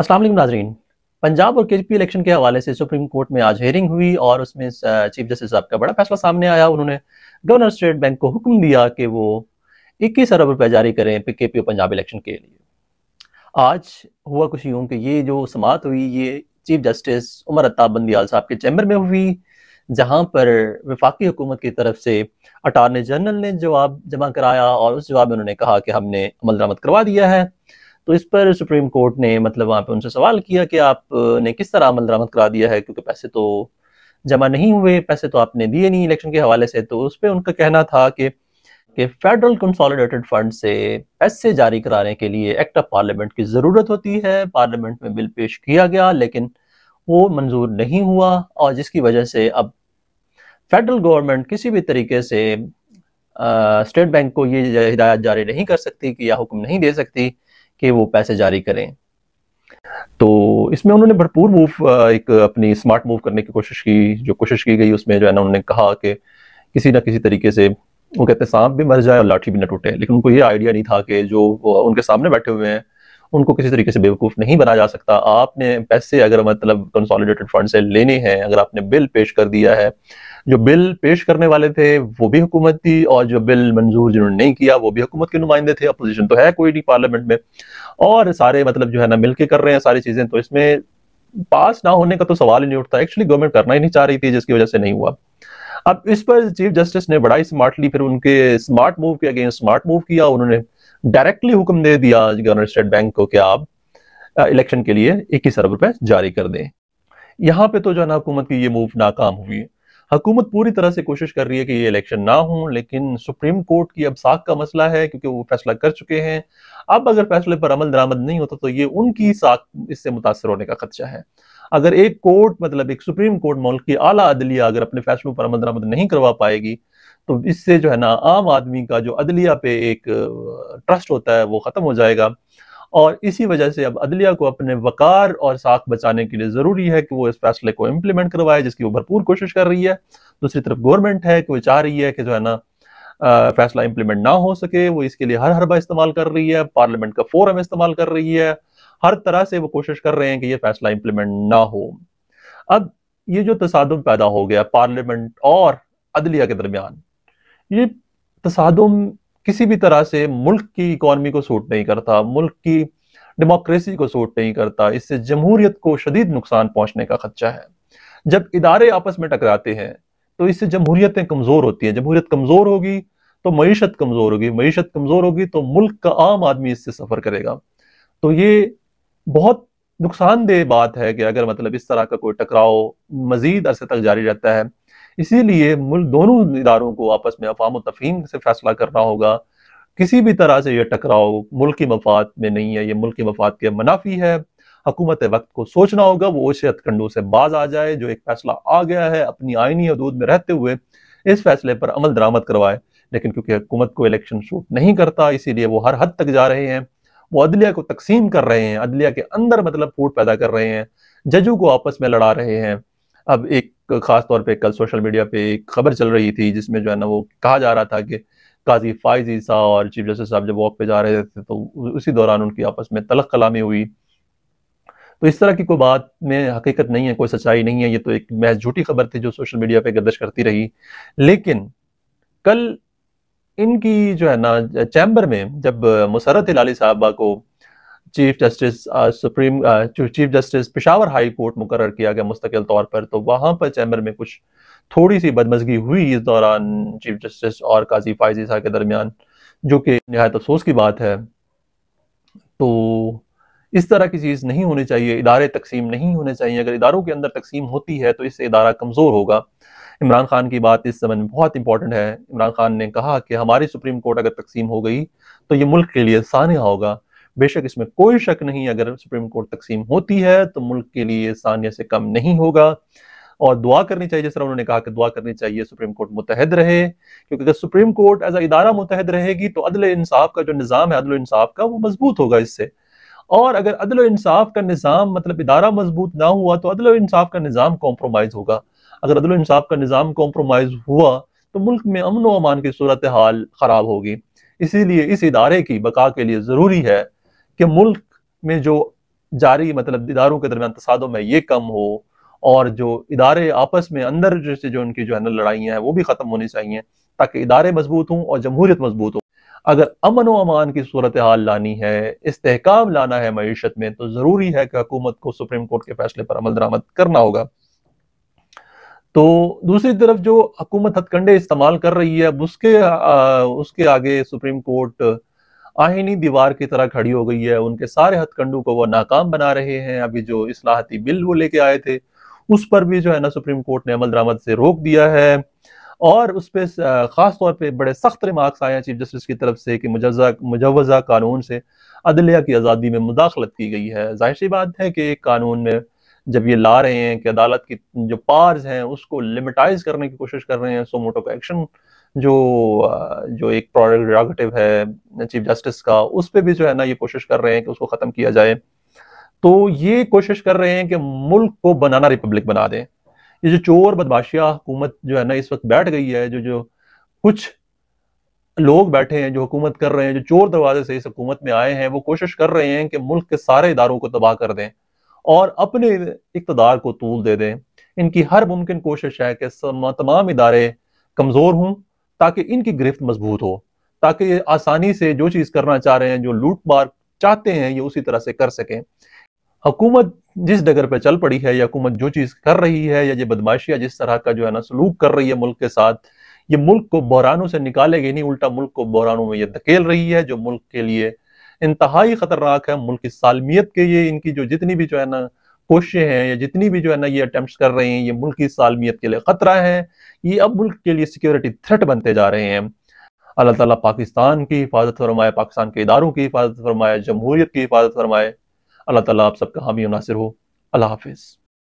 असलम नाजरीन पंजाब और के पी इलेक्शन के हवाले से सुप्रीम कोर्ट में आज हेयरिंग हुई और उसमें चीफ जस्टिस साहब का बड़ा फैसला सामने आया उन्होंने गवर्नर स्टेट बैंक को हुक्म दिया कि वो इक्कीस अरब रुपये जारी करें के पी पंजाब इलेक्शन के लिए आज हुआ कुछ यूँ कि ये जो समात हुई ये चीफ जस्टिस उमर अताब बंदियाल साहब के चैम्बर में हुई जहाँ पर वफाकी हुकूमत की तरफ से अटारनी जनरल ने जवाब जमा कराया और उस जवाब में उन्होंने कहा कि हमने अमल दरामद करवा दिया है तो इस पर सुप्रीम कोर्ट ने मतलब वहाँ पे उनसे सवाल किया कि आपने किस तरह अमल दरामद करा दिया है क्योंकि पैसे तो जमा नहीं हुए पैसे तो आपने दिए नहीं इलेक्शन के हवाले से तो उस पर उनका कहना था कि कि फेडरल कंसोलिडेटेड फंड से पैसे जारी कराने के लिए एक्ट ऑफ पार्लियामेंट की ज़रूरत होती है पार्लियामेंट में बिल पेश किया गया लेकिन वो मंजूर नहीं हुआ और जिसकी वजह से अब फेडरल गवर्नमेंट किसी भी तरीके से स्टेट बैंक को ये हिदायत जारी नहीं कर सकती कि या हुक्म नहीं दे सकती कि वो पैसे जारी करें तो इसमें उन्होंने भरपूर मूव एक अपनी स्मार्ट मूव करने की कोशिश की जो कोशिश की गई उसमें जो है ना उन्होंने कहा कि किसी ना किसी तरीके से वो कहते हैं सांप भी मर जाए और लाठी भी ना टूटे लेकिन उनको ये आइडिया नहीं था कि जो उनके सामने बैठे हुए हैं उनको किसी तरीके से बेवकूफ़ नहीं बनाया जा सकता आपने पैसे अगर मतलब कंसोलिडेटेड फंड से लेने हैं अगर आपने बिल पेश कर दिया है जो बिल पेश करने वाले थे वो भी हुकूमत थी और जो बिल मंजूर जिन्होंने नहीं किया वो भी हुकूमत के नुमाइंदे थे अपोजिशन तो है कोई नहीं पार्लियामेंट में और सारे मतलब जो है ना मिलके कर रहे हैं सारी चीज़ें तो इसमें पास ना होने का तो सवाल ही नहीं उठता एक्चुअली गवर्नमेंट करना ही नहीं चाह रही थी जिसकी वजह से नहीं हुआ अब इस पर चीफ जस्टिस ने बड़ा ही स्मार्टली फिर उनके स्मार्ट मूव के अगेंस्ट स्मार्ट मूव किया उन्होंने डायरेक्टली हुक्म दे दिया गवर्नर स्टेट बैंक को कि आप इलेक्शन के लिए इक्कीस अरब रुपए जारी कर दें यहां पे तो जो है ना हुकूमत की ये मूव नाकाम हुई है हुकूमत पूरी तरह से कोशिश कर रही है कि ये इलेक्शन ना हो लेकिन सुप्रीम कोर्ट की अब साख का मसला है क्योंकि वो फैसला कर चुके हैं अब अगर फैसले पर अमल दरामद नहीं होता तो ये उनकी साख इससे मुतासर होने का खदशा है अगर एक कोर्ट मतलब एक सुप्रीम कोर्ट मुल्क की आला अदलिया अगर अपने फैसलों पर अमल दरामद नहीं करवा पाएगी तो इससे जो है ना आम आदमी का जो अदलिया पे एक ट्रस्ट होता है वो ख़त्म हो जाएगा और इसी वजह से अब अदलिया को अपने वकार और साख बचाने के लिए ज़रूरी है कि वो इस फैसले को इम्प्लीमेंट करवाए जिसकी वो भरपूर कोशिश कर रही है दूसरी तरफ गवर्नमेंट है कि वो चाह रही है कि जो है ना फैसला इम्प्लीमेंट ना हो सके वो इसके लिए हर हरबा इस्तेमाल कर रही है पार्लियामेंट का फोरम इस्तेमाल कर रही है हर तरह से वो कोशिश कर रहे हैं कि ये फैसला इंप्लीमेंट ना हो अब ये जो तसादम पैदा हो गया पार्लियामेंट और अदलिया के दरमियान ये तसादम किसी भी तरह से मुल्क की इकॉनमी को सूट नहीं करता मुल्क की डेमोक्रेसी को सूट नहीं करता इससे जमहूरियत को शदीद नुकसान पहुंचने का खदशा है जब इदारे आपस में टकराते हैं तो इससे जमहूरियतें कमज़ोर होती हैं जमहूरियत कमज़ोर होगी तो मीशत कमज़ोर होगी मीशत कमज़ोर होगी तो मुल्क का आम आदमी इससे सफ़र करेगा तो ये बहुत नुकसानदेह बात है कि अगर मतलब इस तरह का कोई टकराव मजीद अरसे तक जारी रहता है इसीलिए मुल्क दोनों इदारों को आपस में अफाम तफहीम से फैसला करना होगा किसी भी तरह से यह टकराव मुल्क की मफाद में नहीं है यह मुल्क मफाद के मुनाफी है हकूमत वक्त को सोचना होगा वो उसे हथकंडों से बाज आ जाए जो एक फैसला आ गया है अपनी आइनी हदूद में रहते हुए इस फैसले पर अमल दरामद करवाए लेकिन क्योंकि हुकूमत को इलेक्शन शूट नहीं करता इसीलिए वो हर हद तक जा रहे हैं वो अदलिया को तकसीम कर रहे हैं अदलिया के अंदर मतलब फूट पैदा कर रहे हैं जजों को आपस में लड़ा रहे हैं अब एक खास तौर पे कल सोशल मीडिया पे एक खबर चल रही थी जिसमें जो है ना वो कहा जा रहा था कि काजी फाइज ईसा और चीफ जस्टिस साहब जब वॉक पे जा रहे थे तो उसी दौरान उनकी आपस में तलख कलामी हुई तो इस तरह की कोई बात में हकीकत नहीं है कोई सच्चाई नहीं है ये तो एक महज झूठी खबर थी जो सोशल मीडिया पे गर्दश करती रही लेकिन कल इनकी जो है ना चैम्बर में जब मुसरत लाली साहबा को chief justice supreme chief justice Peshawar high court मुकर किया गया मुस्तकिल तौर पर तो वहां पर चैम्बर में कुछ थोड़ी सी बदमजगी हुई इस दौरान चीफ जस्टिस और काजी फायजी साहब के दरमियान जो कि नहायत अफसोस की बात है तो इस तरह की चीज़ नहीं होनी चाहिए इदारे तकसीम नहीं होने चाहिए अगर इदारों के अंदर तकसीम होती है तो इससे इदारा कमज़ोर होगा इमरान खान की बात इस समय में बहुत इंपॉर्टेंट है इमरान खान ने कहा कि हमारी सुप्रीम कोर्ट अगर तकसीम हो गई तो ये मुल्क के लिए सानिया होगा बेशक इसमें कोई शक नहीं अगर सुप्रीम कोर्ट तकसीम होती है तो मुल्क के लिए सानिया से कम नहीं होगा और दुआ करनी चाहिए जैसा उन्होंने कहा कि दुआ करनी चाहिए सुप्रीम कोर्ट मुतहद रहे क्योंकि अगर सुप्रीम कोर्ट एज अ इदारा मुतहद रहेगी तो अदल इंसाफ का जो निज़ाम है अदल इंसाफ का वो मजबूत होगा इससे और अगर अदल इंसाफ का निज़ाम मतलब इदारा मजबूत ना हुआ तो अदल इंसाफ का निज़ाम कॉम्प्रोमाइज़ होगा अगर अदल इंसाफ का निज़ाम कॉम्प्रोमाइज़ हुआ तो मुल्क में अमन व अमान की सूरत हाल ख़राब होगी इसीलिए इस इदारे की बका के लिए ज़रूरी है कि मुल्क में जो जारी मतलब इदारों के दरमियान तसादों में ये कम हो और जो इदारे आपस में अंदर जैसे जो उनकी जो है ना लड़ाइयाँ हैं वो भी ख़त्म होनी चाहिए ताकि इदारे मजबूत हों और जमहूरियत मजबूत हो अगर अमन व अमान की सूरत हाल लानी है इस्तेकाम लाना है मीशत में तो ज़रूरी है कि हुकूमत को सुप्रीम कोर्ट के फैसले पर अमल दरामद करना होगा तो दूसरी तरफ जो हकूमत हथकंडे इस्तेमाल कर रही है उसके आ, उसके आगे सुप्रीम कोर्ट आहिनी दीवार की तरह खड़ी हो गई है उनके सारे हथकंडों को वो नाकाम बना रहे हैं अभी जो असलाहती बिल वो लेके आए थे उस पर भी जो है ना सुप्रीम कोर्ट ने अमल दरामद से रोक दिया है और उस पर ख़ास तौर पर बड़े सख्त रिमार्क्स आए हैं चीफ जस्टिस की तरफ से कि मुजजा मुजवजा कानून से अदलिया की आज़ादी में मुदाखलत की गई है जाहिर सी बात है कि एक कानून में जब ये ला रहे हैं कि अदालत की जो पार्ज हैं उसको लिमिटाइज करने की कोशिश कर रहे हैं सो का एक्शन जो जो एक प्रोडक्टिव है चीफ जस्टिस का उस पर भी जो है ना ये कोशिश कर रहे हैं कि उसको ख़त्म किया जाए तो ये कोशिश कर रहे हैं कि मुल्क को बनाना रिपब्लिक बना दें ये जो चोर बदमाशिया हुकूमत जो है ना इस वक्त बैठ गई है जो जो कुछ लोग बैठे हैं जो हुकूमत कर रहे हैं जो चोर दरवाजे से इस हुकूमत में आए हैं वो कोशिश कर रहे हैं कि मुल्क के सारे इदारों को तबाह कर दें और अपने इकतदार को तूल दे दें इनकी हर मुमकिन कोशिश है कि तमाम इदारे कमज़ोर हों ताकि इनकी गिरफ्त मजबूत हो ताकि ये आसानी से जो चीज़ करना चाह रहे हैं जो लूट मार चाहते हैं ये उसी तरह से कर सकें हुकूमत जिस डगर पे चल पड़ी है या हुकूमत जो चीज़ कर रही है या ये बदमाशियाँ जिस तरह का जो है ना सलूक कर रही है मुल्क के साथ ये मुल्क को बहरानों से निकालेगी नहीं उल्टा मुल्क को बहरानों में ये धकेल रही है जो मुल्क के लिए इंतहाई खतरनाक है मुल्क की सालमियत के ये इनकी जो जितनी भी जो है ना कोशिशें हैं या जितनी भी जो है ना ये अटेम्प्ट कर रहे हैं ये मुल्क की सालमियत के लिए खतरा है ये अब मुल्क के लिए सिक्योरिटी थ्रेट बनते जा रहे हैं अल्लाह ताला पाकिस्तान की हिफाजत फरमाए पाकिस्तान के इदारों की हिफाजत फरमाए जमहूरियत की हिफाजत फरमाए अल्लाह ताला आप सबका हामी नासिर हो अल्लाह हाफिज़